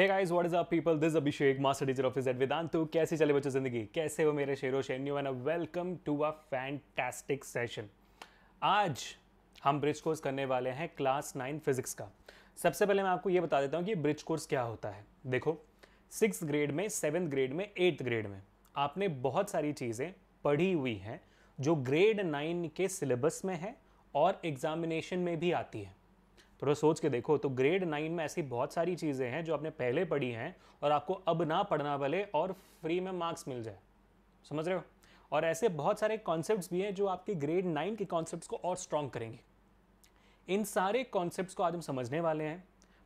Hey guys what is up people this Abhishek master teacher of at Vedantu कैसे चले बच्चों जिंदगी कैसे हो मेरे शेरो शेन्यू and welcome to a fantastic session आज हम ब्रिज कोर्स करने वाले हैं क्लास नाइन फिजिक्स का सबसे पहले मैं आपको ये बता देता हूँ कि ब्रिज कोर्स क्या होता है देखो सिक्स ग्रेड में सेवन्थ ग्रेड में एट्थ ग्रेड में आपने बहुत सारी चीज़ें पढ़ी हुई हैं जो ग्रेड नाइन के सिलेबस में है और एग्जामिनेशन में भी आती है थोड़ा सोच के देखो तो ग्रेड नाइन में ऐसी बहुत सारी चीज़ें हैं जो आपने पहले पढ़ी हैं और आपको अब ना पढ़ना पड़े और फ्री में मार्क्स मिल जाए समझ रहे हो और ऐसे बहुत सारे कॉन्सेप्ट भी हैं जो आपके ग्रेड नाइन के कॉन्सेप्ट को और स्ट्रॉन्ग करेंगे इन सारे कॉन्सेप्ट को आज हम समझने वाले हैं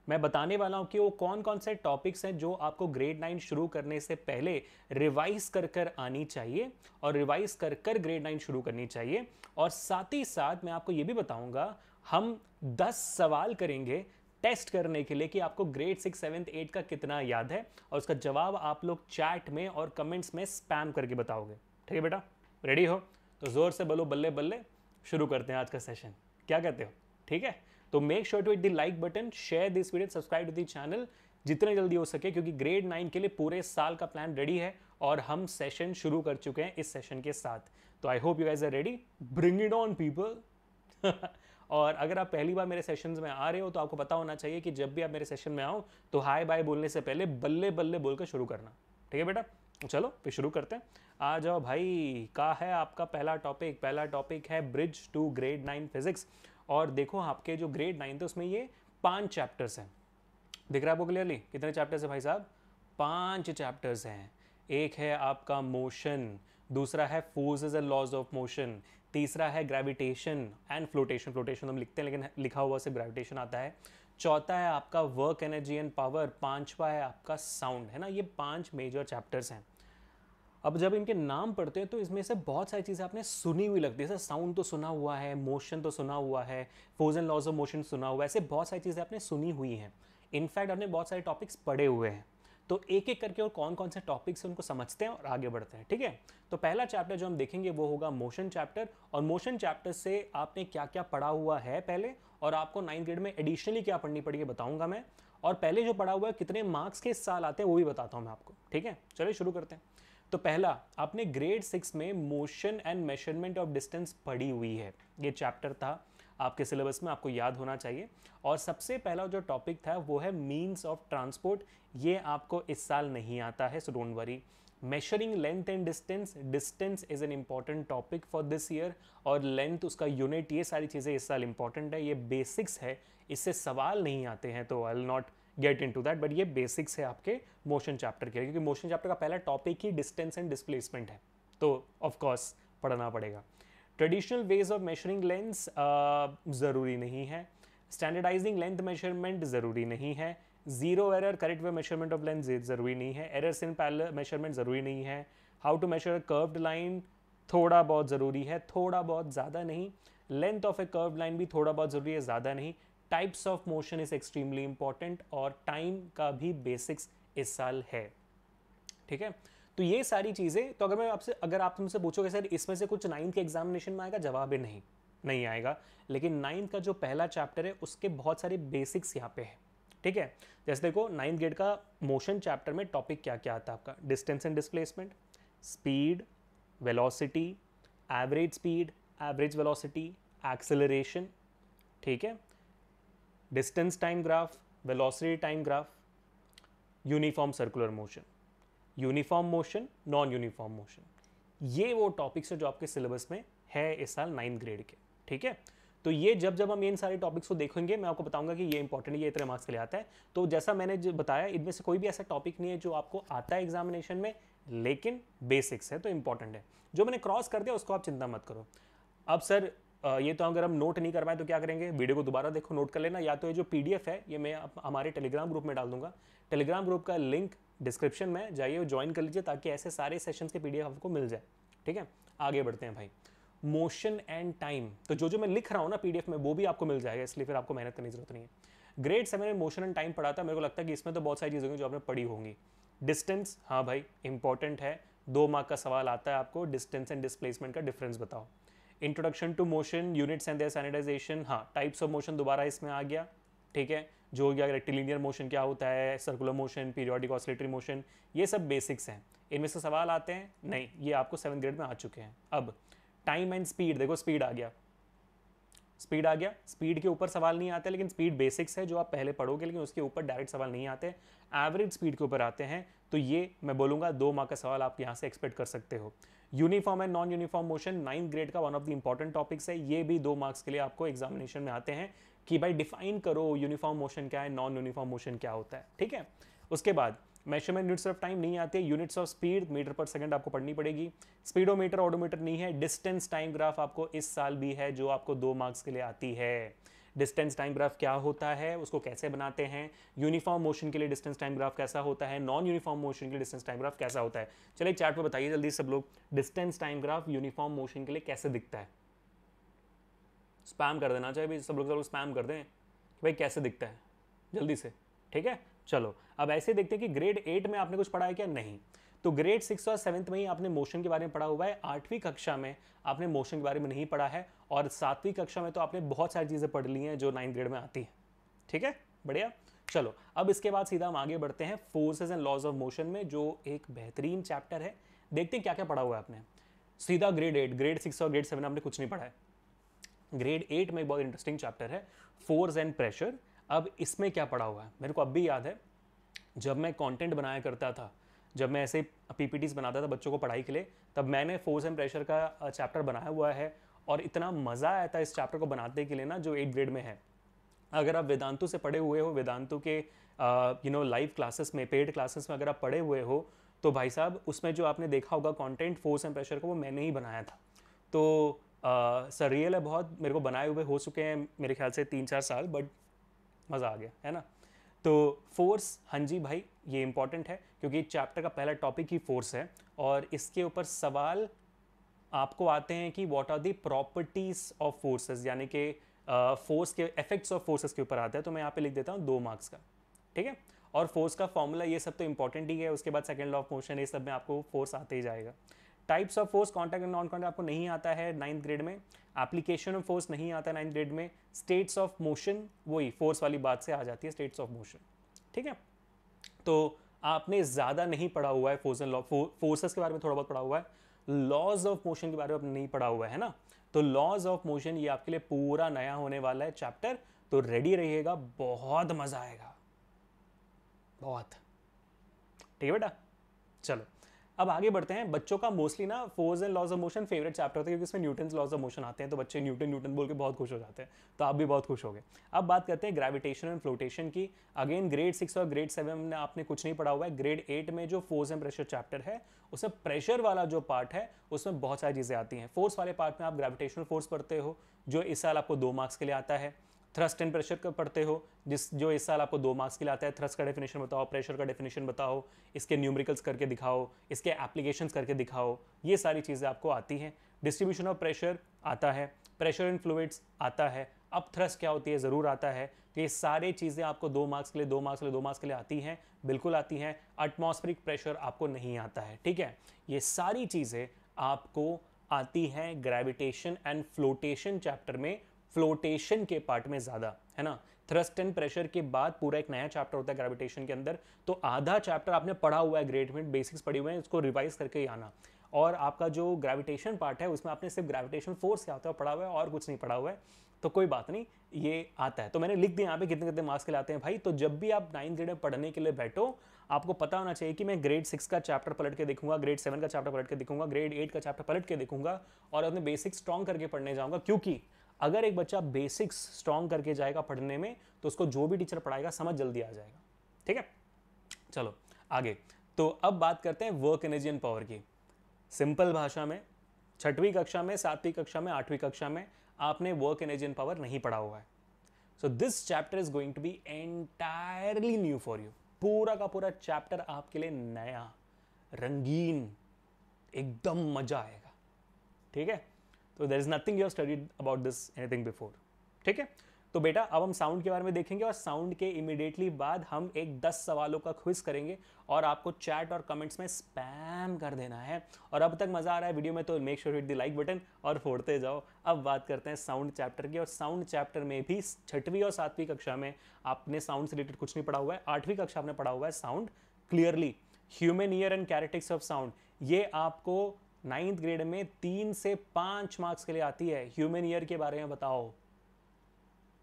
मैं बताने वाला हूँ कि वो कौन कौन से टॉपिक्स हैं जो आपको ग्रेड नाइन शुरू करने से पहले रिवाइज कर कर आनी चाहिए और रिवाइज कर कर ग्रेड नाइन शुरू करनी चाहिए और साथ ही साथ मैं आपको ये भी बताऊँगा हम 10 सवाल करेंगे टेस्ट करने के लिए कि आपको ग्रेड सिक्स सेवन्थ एट का कितना याद है और उसका जवाब आप लोग चैट में और कमेंट्स में स्पैम करके बताओगे ठीक है बेटा रेडी हो तो ज़ोर से बोलो बल्ले बल्ले शुरू करते हैं आज का सेशन क्या कहते हो ठीक है तो make sure to it the like button share this video subscribe to the channel जितने जल्दी हो सके क्योंकि ग्रेड नाइन के लिए पूरे साल का प्लान रेडी है और हम सेशन शुरू कर चुके हैं इस सेशन के साथ तो I hope you edge are ready bring it on people और अगर आप पहली बार मेरे सेशंस में आ रहे हो तो आपको पता होना चाहिए कि जब भी आप मेरे सेशन में आओ तो हाय बाय बोलने से पहले बल्ले बल्ले बोलकर शुरू करना ठीक है बेटा चलो फिर शुरू करते हैं आ जाओ भाई का है आपका पहला टॉपिक पहला टॉपिक है bridge to grade nine physics और देखो आपके जो ग्रेड नाइन थे उसमें ये पांच चैप्टर्स हैं दिख रहा है आपको क्लियरली कितने चैप्टर्स हैं भाई साहब पांच चैप्टर्स हैं एक है आपका मोशन दूसरा है forces and laws of motion तीसरा है ग्रेविटेशन एंड फ्लोटेशन फ्लोटेशन हम लिखते हैं लेकिन लिखा हुआ से ग्रेविटेशन आता है चौथा है आपका वर्क एनर्जी एंड पावर पांचवा है आपका साउंड है ना ये पांच मेजर चैप्टर्स हैं अब जब इनके नाम पढ़ते हैं तो इसमें से बहुत सारी चीज़ें आपने सुनी हुई लगती है जैसे साउंड तो सुना हुआ है मोशन तो सुना हुआ है forces and laws of motion सुना हुआ है ऐसे बहुत सारी चीज़ें आपने सुनी हुई हैं इनफैक्ट आपने बहुत सारे टॉपिक्स पढ़े हुए हैं तो एक एक करके और कौन कौन से टॉपिक्स उनको समझते हैं और आगे बढ़ते हैं ठीक है तो पहला चैप्टर जो हम देखेंगे वो होगा मोशन चैप्टर और मोशन चैप्टर से आपने क्या क्या पढ़ा हुआ है पहले और आपको नाइन्थ ग्रेड में एडिशनली क्या पढ़नी पड़ी बताऊंगा मैं और पहले जो पढ़ा हुआ है कितने मार्क्स के साल आते हैं वो भी बताता हूँ मैं आपको ठीक है चलिए शुरू करते हैं तो पहला आपने ग्रेड सिक्स में motion and measurement of distance पढ़ी हुई है ये चैप्टर था आपके सिलेबस में आपको याद होना चाहिए और सबसे पहला जो टॉपिक था वो है मीन्स ऑफ ट्रांसपोर्ट ये आपको इस साल नहीं आता है so don't worry measuring length and distance distance is an important topic for this year और लेंथ उसका यूनिट ये सारी चीज़ें इस साल इम्पॉर्टेंट है ये बेसिक्स है इससे सवाल नहीं आते हैं तो I not get into that but ये बेसिक्स है आपके मोशन चैप्टर के क्योंकि मोशन चैप्टर का पहला टॉपिक ही डिस्टेंस एंड डिस्प्लेसमेंट है तो ऑफकोर्स पढ़ना पड़ेगा traditional ways of measuring length ज़रूरी नहीं है स्टैंडर्डाइजिंग लेंथ मेजरमेंट ज़रूरी नहीं है zero error correct way measurement of length ज़रूरी नहीं है एरर इन पैल मेजरमेंट ज़रूरी नहीं है how to measure curved line थोड़ा बहुत ज़रूरी है थोड़ा बहुत ज़्यादा नहीं length of a curve line भी थोड़ा बहुत ज़रूरी है ज़्यादा नहीं types of motion is extremely important और टाइम का भी बेसिक्स इस साल है ठीक है तो ये सारी चीज़ें तो अगर मैं आपसे अगर आप तुमसे पूछोगे सर इसमें से कुछ नाइन्थ के एग्जामिनेशन में आएगा जवाब है नहीं नहीं आएगा लेकिन नाइन्थ का जो पहला चैप्टर है उसके बहुत सारे बेसिक्स यहाँ पे है ठीक है जैसे देखो नाइन्थ ग्रेड का मोशन चैप्टर में टॉपिक क्या क्या आता है आपका distance and displacement speed velocity average speed average velocity acceleration ठीक है distance time graph velocity time graph uniform circular motion uniform motion non uniform motion ये वो टॉपिक्स है जो आपके सिलेबस में है इस साल नाइन्थ ग्रेड के ठीक है तो ये जब जब हम इन सारे टॉपिक्स को देखेंगे मैं आपको बताऊंगा कि ये इंपॉर्टेंट ये इतने मार्क्स के लिए आता है तो जैसा मैंने जो बताया इनमें से कोई भी ऐसा टॉपिक नहीं है जो आपको आता है एग्जामिनेशन में लेकिन बेसिक्स है तो इंपॉर्टेंट है जो मैंने क्रॉस कर दिया उसको आप चिंता मत करो अब सर ये तो अगर हम नोट नहीं कर पाए तो क्या करेंगे वीडियो को दोबारा देखो नोट कर लेना या तो ये जो पीडीएफ है ये मैं हमारे टेलीग्राम ग्रुप में डाल दूंगा टेलीग्राम ग्रुप का लिंक डिस्क्रिप्शन में जाइए ज्वाइन कर लीजिए ताकि ऐसे सारे सेशंस के पीडीएफ आपको मिल जाए ठीक है आगे बढ़ते हैं भाई मोशन एंड टाइम तो जो जो मैं लिख रहा हूँ ना पीडीएफ में वो भी आपको मिल जाएगा इसलिए फिर आपको मेहनत करने की जरूरत नहीं है ग्रेट सेवन में मोशन एंड टाइम पढ़ा था मेरे को लगता है कि इसमें तो बहुत सारी चीज़ें होंगी जो आपने पढ़ी होंगी डिस्टेंस हाँ भाई इंपॉर्टेंट है दो मार्क का सवाल आता है आपको डिस्टेंस एंड डिस्प्लेसमेंट का डिफरेंस बताओ introduction to motion units and their sanitisation हाँ टाइप्स ऑफ मोशन दोबारा इसमें आ गया ठीक है जो हो रेक्टिलिनियर मोशन क्या होता है circular motion periodic oscillatory motion ये सब बेसिक्स हैं इनमें से सवाल आते हैं नहीं ये आपको सेवन ग्रेड में आ चुके हैं अब टाइम एंड स्पीड देखो स्पीड आ गया स्पीड आ गया स्पीड के ऊपर सवाल नहीं आते लेकिन स्पीड बेसिक्स है जो आप पहले पढ़ोगे लेकिन उसके ऊपर डायरेक्ट सवाल नहीं आते एवरेज स्पीड के ऊपर आते हैं तो ये मैं बोलूंगा दो मार्क का सवाल आप यहाँ से एक्सपेक्ट कर सकते हो uniform and non uniform motion ninth grade का one of the important topics है ये भी दो मार्क्स के लिए आपको एग्जामिनेशन में आते हैं कि भाई डिफाइन करो यूनिफॉर्म मोशन क्या है नॉन यूनिफॉर्म मोशन क्या होता है ठीक है उसके बाद मेजरमेंट यूनिट्स ऑफ टाइम नहीं आते units of speed metre per second आपको पढ़नी पड़ेगी स्पीडोमीटर ऑडोमीटर नहीं है डिस्टेंस टाइम ग्राफ आपको इस साल भी है जो आपको दो मार्क्स के लिए आती है डिस्टेंस टाइम ग्राफ क्या होता है उसको कैसे बनाते हैं यूनिफॉर्म मोशन के लिए डिस्टेंस टाइम ग्राफ कैसा होता है नॉन यूनिफॉर्म मोशन के लिए डिस्टेंस टाइम ग्राफ कैसा होता है चलिए चार्ट पर बताइए जल्दी सब लोग distance time graph uniform motion के लिए कैसे दिखता है स्पैम कर देना चाहिए भाई सब लोग सब लोग स्पैम कर दें कि भाई कैसे दिखता है जल्दी से ठीक है चलो अब ऐसे देखते हैं कि ग्रेड एट में आपने कुछ पढ़ा है क्या नहीं तो ग्रेड सिक्स और सेवन्थ में ही आपने मोशन के बारे में पढ़ा हुआ है आठवीं कक्षा में आपने मोशन के बारे में नहीं पढ़ा है और सातवीं कक्षा में तो आपने बहुत सारी चीज़ें पढ़ ली हैं जो नाइन्थ ग्रेड में आती हैं ठीक है बढ़िया चलो अब इसके बाद सीधा हम आगे बढ़ते हैं forces and laws of motion में जो एक बेहतरीन चैप्टर है देखते हैं क्या क्या पढ़ा हुआ है आपने सीधा ग्रेड एट ग्रेड सिक्स और ग्रेड सेवन आपने कुछ नहीं पढ़ा है ग्रेड एट में एक बहुत इंटरेस्टिंग चैप्टर है फोर्स एंड प्रेशर अब इसमें क्या पढ़ा हुआ है मेरे को अब भी याद है जब मैं कंटेंट बनाया करता था जब मैं ऐसे पी बनाता था बच्चों को पढ़ाई के लिए तब मैंने फोर्स एंड प्रेशर का चैप्टर बनाया हुआ है और इतना मज़ा आया था इस चैप्टर को बनाने के लिए ना जो एट ग्रेड में है अगर आप वेदांतु से पढ़े हुए हो वेदांतु के यू नो लाइव क्लासेस में पेड क्लासेस में अगर आप पढ़े हुए हो तो भाई साहब उसमें जो आपने देखा होगा कंटेंट फोर्स एंड प्रेशर का वो मैंने ही बनाया था तो सरियल है बहुत मेरे को बनाए हुए हो चुके हैं मेरे ख्याल से तीन चार साल बट मज़ा आ गया है ना तो फोर्स हाँ जी भाई ये इम्पॉर्टेंट है क्योंकि चैप्टर का पहला टॉपिक ही फोर्स है और इसके ऊपर सवाल आपको आते हैं कि what are the properties of forces यानी कि फोर्स के इफेक्ट्स ऑफ फोर्सेस के ऊपर आता है तो मैं यहाँ पे लिख देता हूँ दो मार्क्स का ठीक है और फोर्स का फॉर्मूला ये सब तो इंपॉर्टेंट ही है उसके बाद सेकेंड लॉ ऑफ मोशन ये सब में आपको फोर्स आते ही जाएगा types of force contact and non contact आपको नहीं आता है नाइन्थ ग्रेड में एप्लीकेशन ऑफ फोर्स नहीं आता है नाइन्थ ग्रेड में स्टेट्स ऑफ मोशन वही फोर्स वाली बात से आ जाती है स्टेट्स ऑफ मोशन ठीक है तो आपने ज़्यादा नहीं पढ़ा हुआ है फोर्स एंड लॉ फोर्सेस के बारे में थोड़ा बहुत पढ़ा हुआ है लॉज ऑफ मोशन के बारे में आपने नहीं पढ़ा हुआ है ना तो लॉज ऑफ मोशन ये आपके लिए पूरा नया होने वाला है चैप्टर तो रेडी रहिएगा बहुत मज़ा आएगा बहुत ठीक है बेटा चलो अब आगे बढ़ते हैं बच्चों का मोस्टली ना force and laws of motion favourite chapter होता है क्योंकि इसमें न्यूटन लॉज ऑफ मोशन आते हैं तो बच्चे न्यूटन न्यूटन बोल के बहुत खुश हो जाते हैं तो आप भी बहुत खुश गए अब बात करते हैं ग्रेविटेशन एंड फ्लोटेशन की अगेन ग्रेड सिक्स और ग्रेड सेवन में आपने कुछ नहीं पढ़ा हुआ है ग्रेड एट में जो फोर्स एंड प्रेशर चैप्टर है उसमें प्रेशर वाला जो पार्ट है उसमें बहुत सारी चीज़ें आती हैं फोर्स वाले पार्ट में आप ग्रेविटेशनल फोर्स पढ़ते हो जो इस साल आपको दो मार्क्स के लिए आता है थ्रस्ट एंड प्रेशर का पढ़ते हो जिस जो इस साल आपको दो मार्क्स के लिए आता है थ्रस्ट का डेफिनेशन बताओ प्रेशर का डेफिनेशन बताओ इसके न्यूमेरिकल्स करके दिखाओ इसके एप्लीकेशंस करके दिखाओ ये सारी चीज़ें आपको आती हैं डिस्ट्रीब्यूशन ऑफ प्रेशर आता है प्रेशर इन फ्लूड्स आता है अब थ्रस्ट क्या होती है ज़रूर आता है तो ये सारी चीज़ें आपको दो मार्क्स के लिए दो मार्क्स के लिए दो मार्क्स के लिए आती हैं बिल्कुल आती हैं एटमॉस्फेरिक प्रेशर आपको नहीं आता है ठीक है ये सारी चीज़ें आपको आती हैं ग्रेविटेशन एंड फ्लोटेशन चैप्टर में फ्लोटेशन के पार्ट में ज़्यादा है ना थ्रस्ट एंड प्रेशर के बाद पूरा एक नया चैप्टर होता है ग्रेविटेशन के अंदर तो आधा चैप्टर आपने पढ़ा हुआ है ग्रेड बेसिक्स पढ़े हुए हैं उसको रिवाइज करके आना और आपका जो ग्रेविटेशन पार्ट है उसमें आपने सिर्फ ग्रेविटेशन फोर्स क्या होता है पढ़ा हुआ है और कुछ नहीं पढ़ा हुआ है तो कोई बात नहीं ये आता है तो मैंने लिख दिया यहाँ पे कितने कितने मार्क्स के लाते हैं भाई तो जब भी आप नाइन्थ ग्रेड में पढ़ने के लिए बैठो आपको पता होना चाहिए कि मैं ग्रेड सिक्स का चैप्टर पलट के देखूंगा ग्रेड सेवन का चैप्टर पलट के देखूंगा ग्रेड एट का चैप्टर पलट के देखूंगा और अपने बेसिक स्ट्रॉन्ग करके पढ़ने जाऊंगा क्योंकि अगर एक बच्चा बेसिक्स स्ट्रॉन्ग करके जाएगा पढ़ने में तो उसको जो भी टीचर पढ़ाएगा समझ जल्दी आ जाएगा ठीक है चलो आगे तो अब बात करते हैं वर्क एनर्जी एंड पावर की सिंपल भाषा में छठवीं कक्षा में सातवीं कक्षा में आठवीं कक्षा में आपने वर्क एनर्जी एंड पावर नहीं पढ़ा हुआ है so this chapter is going to be entirely new for you पूरा का पूरा चैप्टर आपके लिए नया रंगीन एकदम मजा आएगा ठीक है तो there is nothing you studied about this anything before ठीक है तो बेटा अब हम साउंड के बारे में देखेंगे और साउंड के इमिडिएटली बाद हम एक दस सवालों का क्विज करेंगे और आपको चैट और कमेंट्स में स्पैम कर देना है और अब तक मज़ा आ रहा है वीडियो में तो make sure hit the like button और फोड़ते जाओ अब बात करते हैं साउंड चैप्टर की और साउंड चैप्टर में भी छठवीं और सातवीं कक्षा में आपने साउंड से रिलेटेड कुछ नहीं पढ़ा हुआ है आठवीं कक्षा आपने पढ़ा हुआ है sound clearly human ear and characteristics of sound ये आपको नाइन्थ ग्रेड में तीन से पांच मार्क्स के लिए आती है ह्यूमन ईयर के बारे में बताओ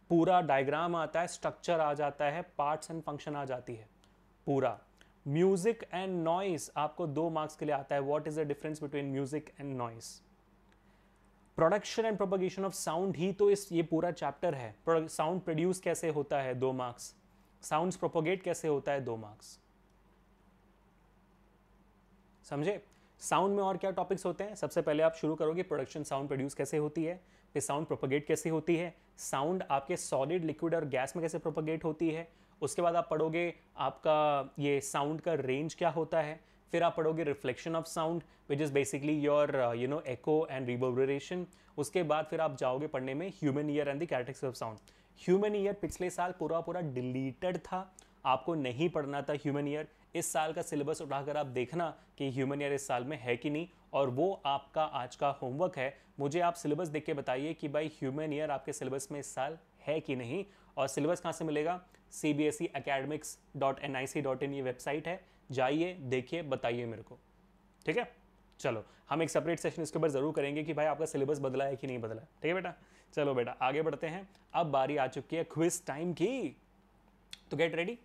पूरा डायग्राम आता है स्ट्रक्चर आ जाता है पार्ट्स एंड फंक्शन आ जाती है पूरा म्यूजिक एंड नॉइस आपको दो मार्क्स के लिए आता है what is the difference between music and noise production and propagation of sound ही तो इस ये पूरा चैप्टर है साउंड प्रोड्यूस कैसे होता है दो मार्क्स साउंड प्रोपोगेट कैसे होता है दो मार्क्स समझे साउंड में और क्या टॉपिक्स होते हैं सबसे पहले आप शुरू करोगे प्रोडक्शन साउंड प्रोड्यूस कैसे होती है फिर साउंड प्रोपोगेट कैसे होती है साउंड आपके सॉलिड लिक्विड और गैस में कैसे प्रोपोगेट होती है उसके बाद आप पढ़ोगे आपका ये साउंड का रेंज क्या होता है फिर आप पढ़ोगे reflection of sound which is basically your you know echo and reverberation उसके बाद फिर आप जाओगे पढ़ने में human ear and the characteristics of sound human ear पिछले साल पूरा पूरा डिलीटेड था आपको नहीं पढ़ना था ह्यूमन ईयर इस साल का सिलेबस उठाकर आप देखना कि ह्यूमन ईयर इस साल में है कि नहीं और वो आपका आज का होमवर्क है मुझे आप सिलेबस देख के बताइए कि भाई ह्यूमन ईयर आपके सिलेबस में इस साल है कि नहीं और सिलेबस कहाँ से मिलेगा C B S E academics dot N I C dot in ये वेबसाइट है जाइए देखिए बताइए मेरे को ठीक है चलो हम एक सेपरेट सेशन इसके ऊपर ज़रूर करेंगे कि भाई आपका सिलेबस बदला है कि नहीं बदला ठीक है बेटा चलो बेटा आगे बढ़ते हैं अब बारी आ चुकी है क्विज टाइम की तो गेट रेडी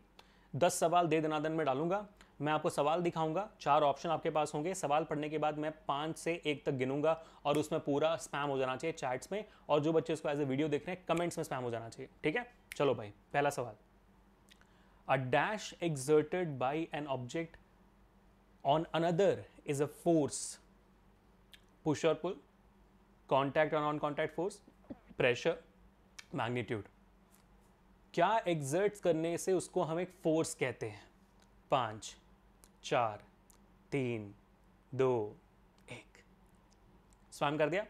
दस सवाल दे दनादन में डालूंगा मैं आपको सवाल दिखाऊंगा चार ऑप्शन आपके पास होंगे सवाल पढ़ने के बाद मैं पाँच से एक तक गिनूंगा और उसमें पूरा स्पैम हो जाना चाहिए चैट्स में और जो बच्चे उसको एज ए वीडियो देख रहे हैं कमेंट्स में स्पैम हो जाना चाहिए ठीक है चलो भाई पहला सवाल a dash exerted by an object on another is a force push और pull contact on non contact force pressure magnitude क्या एग्जर्ट करने से उसको हम एक फोर्स कहते हैं पाँच चार तीन दो एक स्वाम कर दिया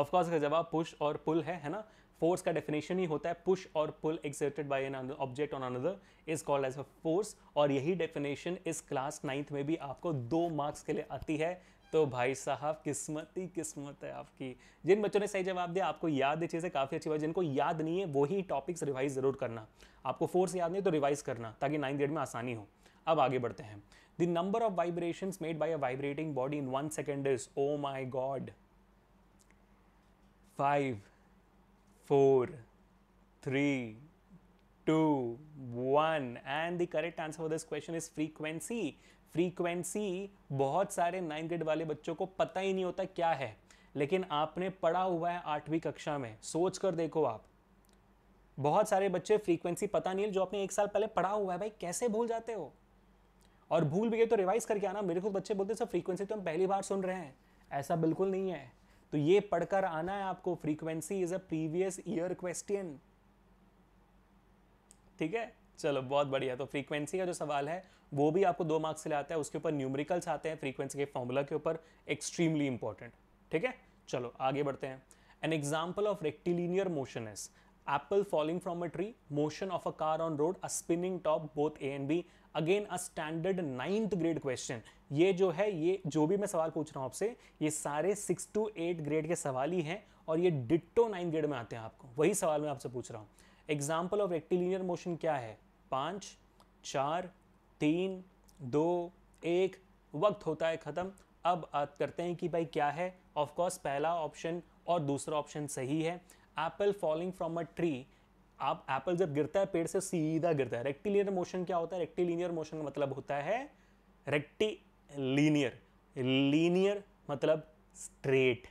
ऑफकोर्स का जवाब पुश और पुल है है ना फोर्स का डेफिनेशन ही होता है पुश और pull exerted by an object on another is called as a force और यही डेफिनेशन इस क्लास नाइन्थ में भी आपको दो मार्क्स के लिए आती है तो भाई साहब किस्मत ही किस्मत है आपकी जिन बच्चों ने सही जवाब दिया आपको याद ये चीज़ें काफ़ी अच्छी बात जिनको याद नहीं है वही टॉपिक्स रिवाइज ज़रूर करना आपको फोर्स याद नहीं तो रिवाइज करना ताकि नाइन्थ ग्रेड में आसानी हो अब आगे बढ़ते हैं the number of vibration made by a vibrating body in one second is oh my god five four three two one and the correct answer for this question is frequency frequency बहुत सारे nine grade वाले बच्चों को पता ही नहीं होता क्या है लेकिन आपने पढ़ा हुआ है आठवीं कक्षा में सोच कर देखो आप बहुत सारे बच्चे फ्रीक्वेंसी पता नहीं है जो आपने एक साल पहले पढ़ा हुआ है भाई कैसे भूल जाते हो और भूल भी गए तो रिवाइज करके आना मेरे को बच्चे बोलते सर फ्रीक्वेंसी तो हम पहली बार सुन रहे हैं ऐसा बिल्कुल नहीं है तो ये पढ़कर आना है आपको frequency is a previous year question ठीक है चलो बहुत बढ़िया तो फ्रीक्वेंसी का जो सवाल है वो भी आपको दो मार्क्स से लाता है उसके ऊपर न्यूमरिकल्स आते हैं फ्रीक्वेंसी के फॉर्मूला के ऊपर एक्सट्रीमली इंपॉर्टेंट ठीक है चलो आगे बढ़ते हैं an example of rectilinear motion is apple falling from a tree motion of a car on road a spinning top both A and B again a standard ninth grade question ये जो है ये जो भी मैं सवाल पूछ रहा हूँ आपसे ये सारे सिक्स टू एट ग्रेड के सवाल ही हैं और ये डिट्टो नाइन्थ ग्रेड में आते हैं आपको वही सवाल मैं आपसे पूछ रहा हूँ एग्जाम्पल ऑफ रेक्टिलीनियर मोशन क्या है पाँच चार तीन दो एक वक्त होता है ख़त्म अब बात करते हैं कि भाई क्या है ऑफकोर्स पहला ऑप्शन और दूसरा ऑप्शन सही है apple falling from a tree आप एप्पल जब गिरता है पेड़ से सीधा गिरता है रेक्टिलिनियर मोशन क्या होता है रेक्टिलिनियर मोशन का मतलब होता है रेक्टिलिनियर लीनियर मतलब स्ट्रेट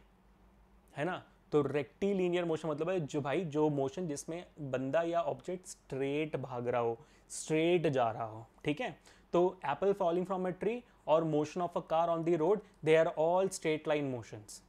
है ना तो रेक्टीलिनियर मोशन मतलब है जो भाई जो मोशन जिसमें बंदा या ऑब्जेक्ट स्ट्रेट भाग रहा हो स्ट्रेट जा रहा हो ठीक है तो apple falling from a tree और motion of a car on the road they are all straight line motions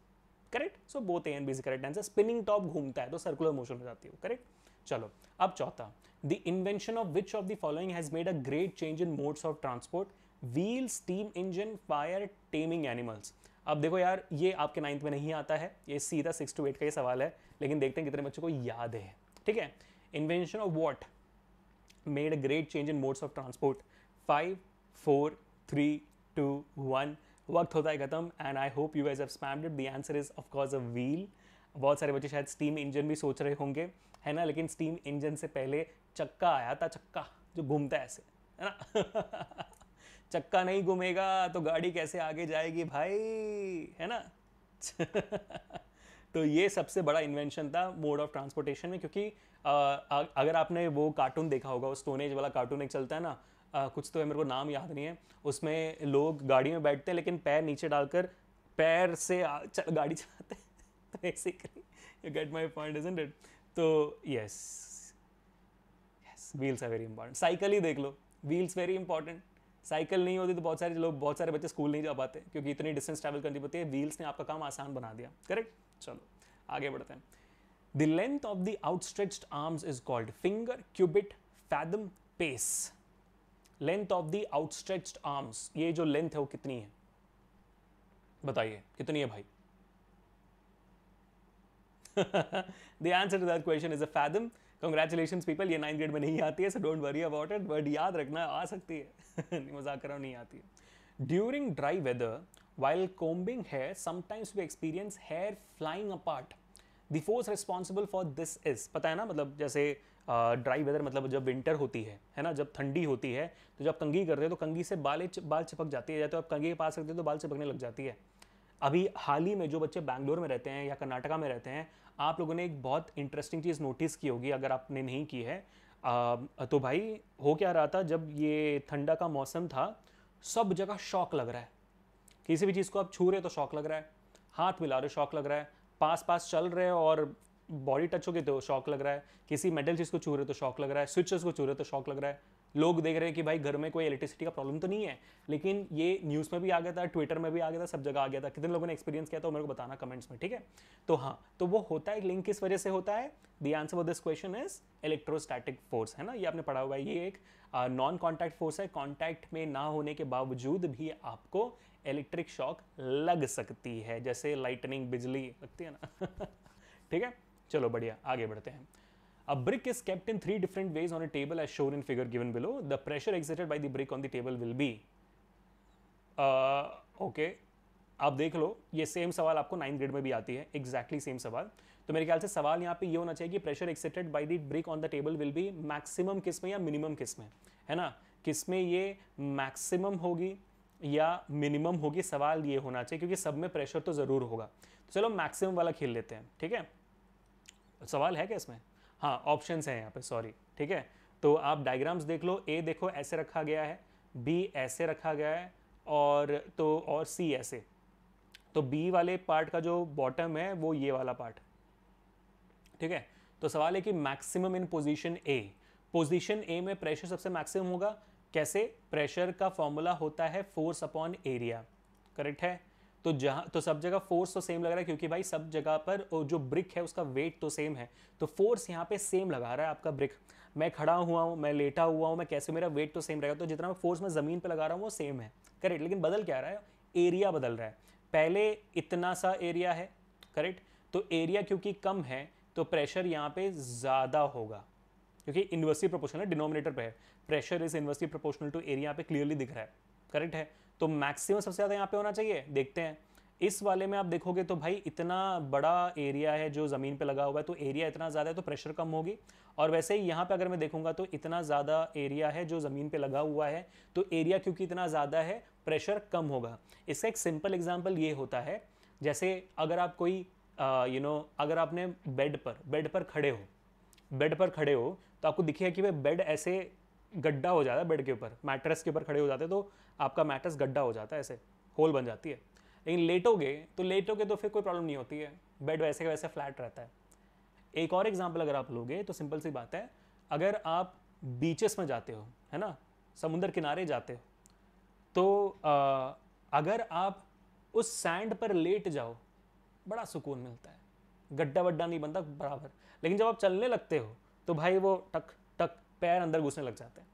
correct so both A and B is correct answer spinning top घूमता है तो सर्कुलर मोशन हो जाती है correct चलो अब चौथा the invention of which of the following has made a great change in modes of transport wheel steam engine fire taming animals अब देखो यार ये आपके नाइन्थ में नहीं आता है ये सीधा सिक्स टू एट का ये सवाल है लेकिन देखते हैं कितने बच्चों को याद है ठीक है invention of what made a great change in modes of transport five four three two one वक्त होता है खत्म and I hope you as have spammed the answer is of course a wheel बहुत सारे बच्चे शायद स्टीम इंजन भी सोच रहे होंगे है ना लेकिन स्टीम इंजन से पहले चक्का आया था चक्का जो घूमता है ऐसे है ना चक्का नहीं घूमेगा तो गाड़ी कैसे आगे जाएगी भाई है ना तो ये सबसे बड़ा इन्वेंशन था मोड ऑफ ट्रांसपोर्टेशन में क्योंकि आ, अगर आपने वो कार्टून देखा होगा वो स्टोनेज वाला कार्टून एक चलता है ना आ, कुछ तो मेरे को नाम याद नहीं है उसमें लोग गाड़ी में बैठते हैं लेकिन पैर नीचे डालकर पैर से आ, चल, गाड़ी चलाते हैं तो basically you get my point is it तो yes yes wheels are very important cycle ही देख लो व्हील्स वेरी इंपॉर्टेंट साइकिल नहीं होती तो बहुत सारे लोग बहुत सारे बच्चे स्कूल नहीं जा पाते क्योंकि इतनी डिस्टेंस ट्रैवल करनी पड़ती है व्हील्स ने आपका काम आसान बना दिया करेक्ट चलो आगे बढ़ते हैं the length of the outstretch arms is called finger cubit fathom pace length of the outstretch arms ये जो लेंथ है वो कितनी है बताइए कितनी है भाई the answer to that question is a fathom congratulation people ये नाइन्थ ग्रेड में नहीं आती है so don't worry about it but याद रखना आ सकती है मजाक कर रहा हूँ नहीं आती है during dry weather while combing hair sometimes we experience hair flying apart the force responsible for this is पता है ना मतलब जैसे ड्राई uh, वेदर मतलब जब विंटर होती है है ना जब ठंडी होती है तो जब कंघी करते हैं तो कंगी से बाल बाल चिपक जाती है या तो आप कंगी के पास रखते हैं तो बाल चिपकने लग जाती है अभी हाल ही में जो बच्चे बैंगलोर में रहते हैं या कर्नाटका में रहते हैं आप लोगों ने एक बहुत इंटरेस्टिंग चीज़ नोटिस की होगी अगर आपने नहीं की है तो भाई हो क्या रहा था जब ये ठंडा का मौसम था सब जगह शौक लग रहा है किसी भी चीज़ को आप छू रहे तो शौक लग रहा है हाथ मिला रहे शौक लग रहा है पास पास चल रहे हो और बॉडी टच हो गई तो शौक लग रहा है किसी मेटल चीज़ को छू रहे तो शौक लग रहा है स्विचेस को छू रहे तो शौक लग रहा है लोग देख रहे हैं कि भाई घर में कोई इलेक्ट्रिसिटी का प्रॉब्लम तो नहीं है लेकिन ये न्यूज़ में भी आ गया था ट्विटर में भी आ गया था सब जगह आ गया था कितने लोगों ने एक्सपीरियंस किया था मेरे को बताना कमेंट्स में ठीक है तो हाँ तो वो होता है लिंक किस वजह से होता है the answer for this question is electrostatic force है ना ये आपने पढ़ा हुआ है ये एक नॉन कॉन्टैक्ट फोर्स है कॉन्टैक्ट में ना होने के बावजूद भी आपको इलेक्ट्रिक शॉक लग सकती है जैसे लाइटनिंग बिजली लगती है ना ठीक है चलो बढ़िया आगे बढ़ते हैं A brick is kept in three different ways on a table as shown in figure given below. The pressure exerted by the brick on the table will be okay uh, okay. आप देख लो ये same सवाल आपको ninth grade में भी आती है exactly same सवाल तो मेरे ख्याल से सवाल यहाँ पे ये होना चाहिए कि pressure exerted by the brick on the table will be maximum किस में या मिनिमम किस में है ना किस में ये मैक्सिमम होगी या मिनिमम होगी सवाल ये होना चाहिए क्योंकि सब में प्रेशर तो ज़रूर होगा तो चलो मैक्सिमम वाला खेल लेते हैं ठीक है सवाल है क्या इसमें हाँ ऑप्शन हैं यहाँ पे सॉरी ठीक है तो आप डायग्राम्स देख लो ए देखो ऐसे रखा गया है बी ऐसे रखा गया है और तो और सी ऐसे तो बी वाले पार्ट का जो बॉटम है वो ये वाला पार्ट ठीक है तो सवाल है कि maximum in position A position A में प्रेशर सबसे मैक्सिमम होगा कैसे प्रेशर का फॉर्मूला होता है फोर्स अपॉन एरिया करेक्ट है तो जहाँ तो सब जगह फोर्स तो सेम लग रहा है क्योंकि भाई सब जगह पर जो ब्रिक है उसका वेट तो सेम है तो फोर्स यहाँ पे सेम लगा रहा है आपका ब्रिक मैं खड़ा हुआ हूँ मैं लेटा हुआ हूँ मैं कैसे मेरा वेट तो सेम रहेगा तो जितना मैं फोर्स मैं ज़मीन पर लगा रहा हूँ वो सेम है करेक्ट लेकिन बदल क्या रहा है एरिया बदल रहा है पहले इतना सा एरिया है करेक्ट तो एरिया क्योंकि कम है तो प्रेशर यहाँ पे ज़्यादा होगा क्योंकि इन्वर्सिटी प्रोपोर्शनल डिनोमिनेटर पे है pressure is inversely proportional to area पे क्लियरली दिख रहा है करेक्ट है तो मैक्सिमम सबसे ज़्यादा यहाँ पे होना चाहिए देखते हैं इस वाले में आप देखोगे तो भाई इतना बड़ा एरिया है जो ज़मीन पे लगा हुआ है तो एरिया इतना ज़्यादा है तो प्रेशर कम होगी और वैसे ही यहाँ पे अगर मैं देखूंगा तो इतना ज़्यादा एरिया है जो ज़मीन पे लगा हुआ है तो एरिया क्योंकि इतना ज़्यादा है प्रेशर कम होगा इसका एक सिंपल एग्जाम्पल ये होता है जैसे अगर आप कोई यू नो अगर आपने बेड पर बेड पर खड़े हो बेड पर खड़े हो तो आपको दिखेगा कि भाई बेड ऐसे गड्ढा हो जाता है बेड के ऊपर मैट्रेस के ऊपर खड़े हो जाते हैं तो आपका मैट्रेस गड्ढा हो जाता है ऐसे होल बन जाती है लेकिन लेटोगे तो लेटोगे तो फिर कोई प्रॉब्लम नहीं होती है बेड वैसे वैसे फ्लैट रहता है एक और एग्जाम्पल अगर आप लोगे तो सिंपल सी बात है अगर आप बीचेस में जाते हो है ना समुंदर किनारे जाते हो तो आ, अगर आप उस सैंड पर लेट जाओ बड़ा सुकून मिलता है गड्ढा वड्ढा नहीं बनता बराबर लेकिन जब आप चलने लगते हो तो भाई वो टक टक पैर अंदर घुसने लग जाते हैं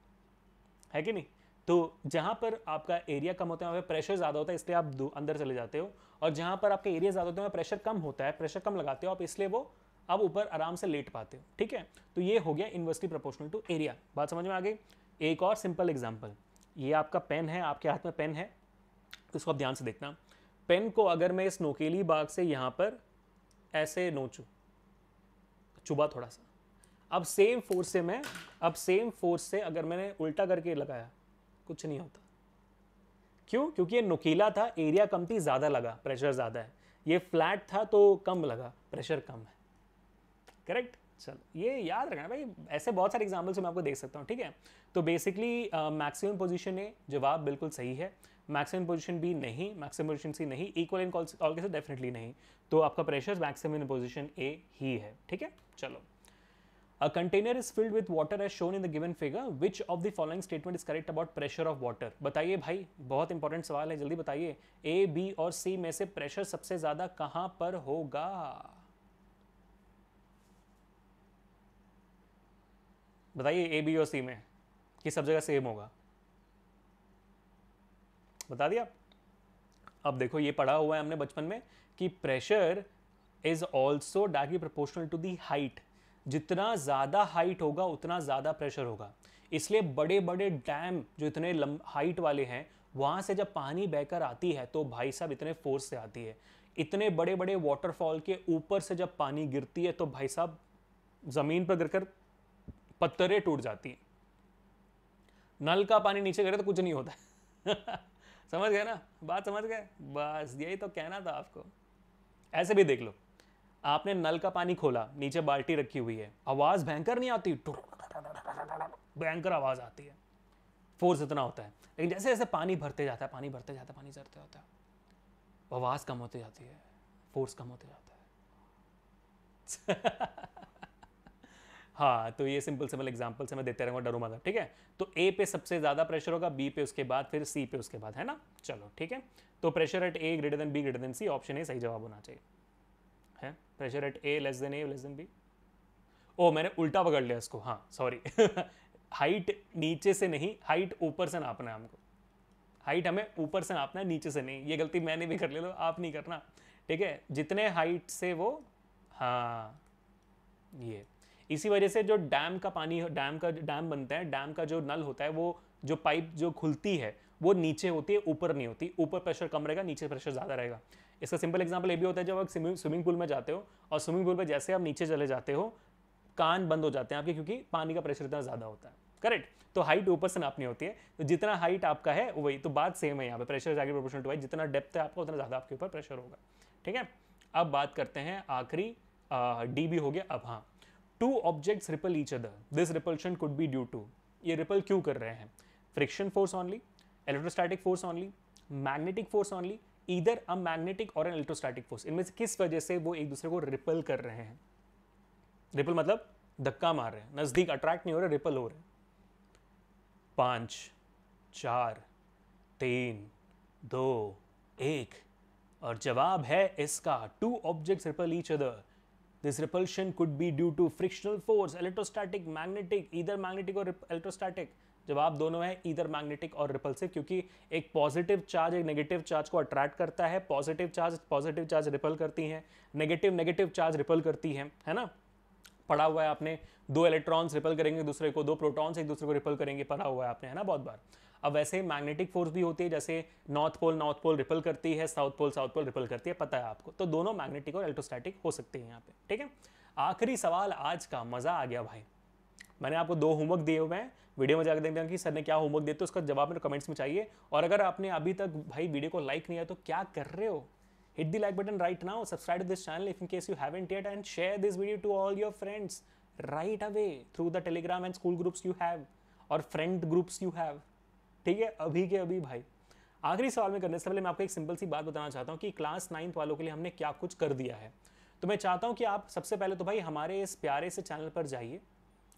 है कि नहीं तो जहाँ पर आपका एरिया कम होता है वहाँ पर प्रेशर ज़्यादा होता है इसलिए आप अंदर चले जाते हो और जहाँ पर आपका एरिया ज़्यादा होता है वहाँ प्रेशर कम होता है प्रेशर कम लगाते हो आप इसलिए वो आप ऊपर आराम से लेट पाते हो ठीक है तो ये हो गया इन्वर्सली प्रोपोर्शनल टू एरिया बात समझ में आ गई एक और सिंपल एग्जाम्पल ये आपका पेन है आपके हाथ में पेन है इसको आप ध्यान से देखना पेन को अगर मैं इस नोकेली बाग से यहाँ पर ऐसे नोचूँ चुबा थोड़ा सा अब सेम फोर्स से मैं अब सेम फोर्स से अगर मैंने उल्टा करके लगाया कुछ नहीं होता क्यों क्योंकि ये नुकीला था एरिया कम थी ज़्यादा लगा प्रेशर ज़्यादा है ये फ्लैट था तो कम लगा प्रेशर कम है करेक्ट चलो ये याद रखना भाई ऐसे बहुत सारे एग्जाम्पल्स मैं आपको देख सकता हूँ ठीक है तो बेसिकली मैक्सिमम पोजीशन ए जवाब बिल्कुल सही है मैक्सिमम पोजीशन बी नहीं मैक्सिमम पोजीशन सी नहीं equal in all cases definitely नहीं तो आपका प्रेशर मैक्सिमम पोजिशन ए ही है ठीक है चलो A container is filled with water as shown in the given figure. Which of the following statement is correct about pressure of water? बताइए भाई बहुत इंपॉर्टेंट सवाल है जल्दी बताइए ए बी और सी में से प्रेशर सबसे ज्यादा कहां पर होगा बताइए ए बी और सी में कि सब जगह सेम होगा बता दिया अब देखो ये पढ़ा हुआ है हमने बचपन में कि pressure is also directly proportional to the height जितना ज़्यादा हाइट होगा उतना ज़्यादा प्रेशर होगा इसलिए बड़े बड़े डैम जो इतने हाइट वाले हैं वहाँ से जब पानी बहकर आती है तो भाई साहब इतने फोर्स से आती है इतने बड़े बड़े वाटरफॉल के ऊपर से जब पानी गिरती है तो भाई साहब ज़मीन पर गिरकर पत्थरें टूट जाती हैं नल का पानी नीचे गिरे तो कुछ नहीं होता समझ गए ना बात समझ गए बस यही तो कहना था आपको ऐसे भी देख लो आपने नल का पानी खोला नीचे बाल्टी रखी हुई है आवाज़ भयंकर नहीं आती भयंकर आवाज़ आती है फोर्स इतना होता है लेकिन जैसे जैसे पानी भरते जाता है पानी भरते जाता है पानी भरते जाता है आवाज़ कम होती जाती है फोर्स कम होते जाता है हाँ तो ये सिंपल सिंपल एग्जाम्पल से मैं देते रहूँगा डरू मत ठीक है तो ए पे सबसे ज़्यादा प्रेशर होगा बी पे उसके बाद फिर सी पे उसके बाद है ना चलो ठीक है तो pressure at A greater than B greater than C option A सही जवाब होना चाहिए है pressure at A less than A less than B oh मैंने उल्टा पकड़ लिया इसको हाँ सॉरी हाइट नीचे से नहीं हाइट ऊपर से नापना है हमको हाइट हमें ऊपर से नापना है नीचे से नहीं ये गलती मैंने भी कर ली तो आप नहीं करना ठीक है जितने हाइट से वो हाँ ये इसी वजह से जो डैम का पानी डैम का डैम बनता है डैम का जो नल होता है वो जो पाइप जो खुलती है वो नीचे होती है ऊपर नहीं होती ऊपर प्रेशर कम रहेगा नीचे प्रेशर ज़्यादा रहेगा इसका सिंपल एग्जाम्पल ये भी होता है जब आप स्विमिंग पूल में जाते हो और स्विमिंग पूल में जैसे आप नीचे चले जाते हो कान बंद हो जाते हैं आपके क्योंकि पानी का प्रेशर इतना ज़्यादा होता है करेक्ट तो हाइट ऊपर से नापनी होती है तो जितना हाइट आपका है वही तो बात सेम है यहाँ पे प्रेशर इज आगे प्रोपोर्शनल टू हाइट जितना डेप्थ है आपका उतना ज़्यादा आपके ऊपर प्रेशर होगा ठीक है अब बात करते हैं आखिरी डी बी हो गया अब हाँ two objects repel each other this repulsion could be due to ये रिपल क्यों कर रहे हैं friction force only electrostatic force only magnetic force only either a magnetic और एन इलेक्ट्रोस्टैटिक फोर्स इनमें से किस वजह से वो एक दूसरे को रिपल कर रहे हैं रिपल मतलब धक्का मार रहे हैं नज़दीक अट्रैक्ट नहीं हो रहे रिपल हो रहे पांच चार तीन दो एक और जवाब है इसका two objects repel each other this repulsion could be due to frictional force electrostatic magnetic either magnetic और इलेक्ट्रोस्टैटिक जवाब दोनों है इधर मैग्नेटिक और रिपल्सिव क्योंकि एक पॉजिटिव चार्ज एक नेगेटिव चार्ज को अट्रैक्ट करता है positive charge positive charge repel करती हैं नेगेटिव नेगेटिव चार्ज रिपल करती हैं है ना पढ़ा हुआ है आपने दो इलेक्ट्रॉन्स रिपल करेंगे दूसरे को दो प्रोटॉन्स एक दूसरे को रिपल करेंगे पढ़ा हुआ है आपने है ना बहुत बार अब वैसे मैग्नेटिक फोर्स भी होती है जैसे north pole north pole repel करती है south pole south pole repel करती है पता है आपको तो दोनों मैग्नेटिक और इलेक्ट्रोस्टैटिक हो सकते हैं यहाँ पे ठीक है आखिरी सवाल आज का मजा आ गया भाई मैंने आपको दो होमवर्क दिए हुए हैं वीडियो में जाकर देखते हैं कि सर ने क्या होमवर्क दिया तो उसका जवाब मेरे कमेंट्स में चाहिए और अगर आपने अभी तक भाई वीडियो को लाइक नहीं है तो क्या कर रहे हो hit the like button right now subscribe this channel if in case you haven't yet and share this video to all your friends right away through the telegram and school groups you have और friend groups you have ठीक है अभी के अभी भाई आखिरी सवाल में करने से पहले मैं आपको एक सिंपल सी बात बताना चाहता हूँ कि क्लास नाइन्थ वालों के लिए हमने क्या कुछ कर दिया है तो मैं चाहता हूँ कि आप सबसे पहले तो भाई हमारे इस प्यारे से चैनल पर जाइए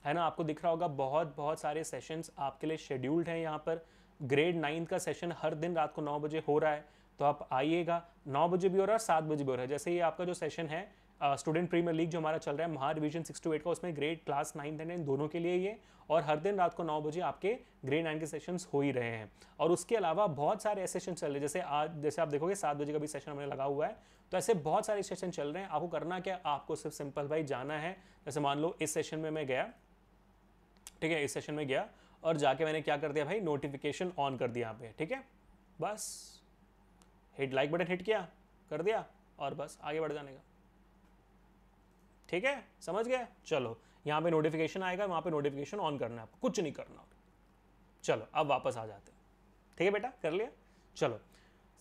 है ना आपको दिख रहा होगा बहुत बहुत सारे सेशंस आपके लिए शेड्यूल्ड हैं यहाँ पर ग्रेड नाइन्थ का सेशन हर दिन रात को नौ बजे हो रहा है तो आप आइएगा नौ बजे भी हो रहा है और सात बजे भी हो रहा है जैसे ये आपका जो सेशन है स्टूडेंट प्रीमियर लीग जो हमारा चल रहा है महा रिविजन सिक्स टू एट का उसमें ग्रेड क्लास नाइन एंड दोनों के लिए ये और हर दिन रात को नौ बजे आपके ग्रेड नाइन के सेशंस हो ही रहे हैं और उसके अलावा बहुत सारे ऐसे सेशन चल रहे हैं जैसे आज जैसे आप देखोगे सात बजे का भी सेशन हमें लगा हुआ है तो ऐसे बहुत सारे सेशन चल रहे हैं आपको करना क्या आपको सिर्फ सिंपल भाई जाना है जैसे मान लो इस सेशन में मैं गया ठीक है इस सेशन में गया और जाके मैंने क्या कर दिया भाई नोटिफिकेशन ऑन कर दिया यहाँ पे ठीक है बस हिट लाइक बटन हिट किया कर दिया और बस आगे बढ़ जाने का ठीक है समझ गया चलो यहाँ पे नोटिफिकेशन आएगा वहाँ पे नोटिफिकेशन ऑन करना है आपको कुछ नहीं करना चलो अब वापस आ जाते ठीक है बेटा कर लिया चलो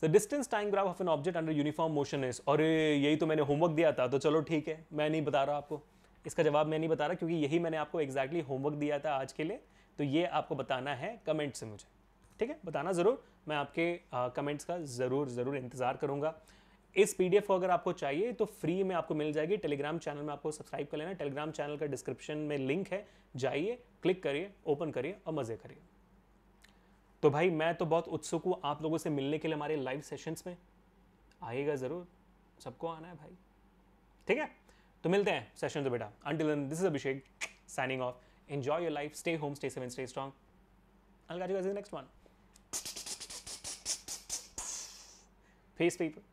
the distance time graph of an object under uniform motion is और यही तो मैंने होमवर्क दिया था तो चलो ठीक है मैं नहीं बता रहा आपको इसका जवाब मैं नहीं बता रहा क्योंकि यही मैंने आपको एग्जैक्टली होमवर्क दिया था आज के लिए तो ये आपको बताना है कमेंट से मुझे ठीक है बताना ज़रूर मैं आपके कमेंट्स का ज़रूर ज़रूर इंतज़ार करूँगा इस पी को अगर आपको चाहिए तो फ्री में आपको मिल जाएगी टेलीग्राम चैनल में आपको सब्सक्राइब कर लेना टेलीग्राम चैनल का डिस्क्रिप्शन में लिंक है जाइए क्लिक करिए ओपन करिए और मज़े करिए तो भाई मैं तो बहुत उत्सुक हूँ आप लोगों से मिलने के लिए हमारे लाइव सेशंस में आइएगा ज़रूर सबको आना है भाई ठीक है तो मिलते हैं सेशन तो बेटा until this is Abhishek signing off enjoy your life stay home stay seven stay strong अलगा नेक्स्ट वन फेस पीपल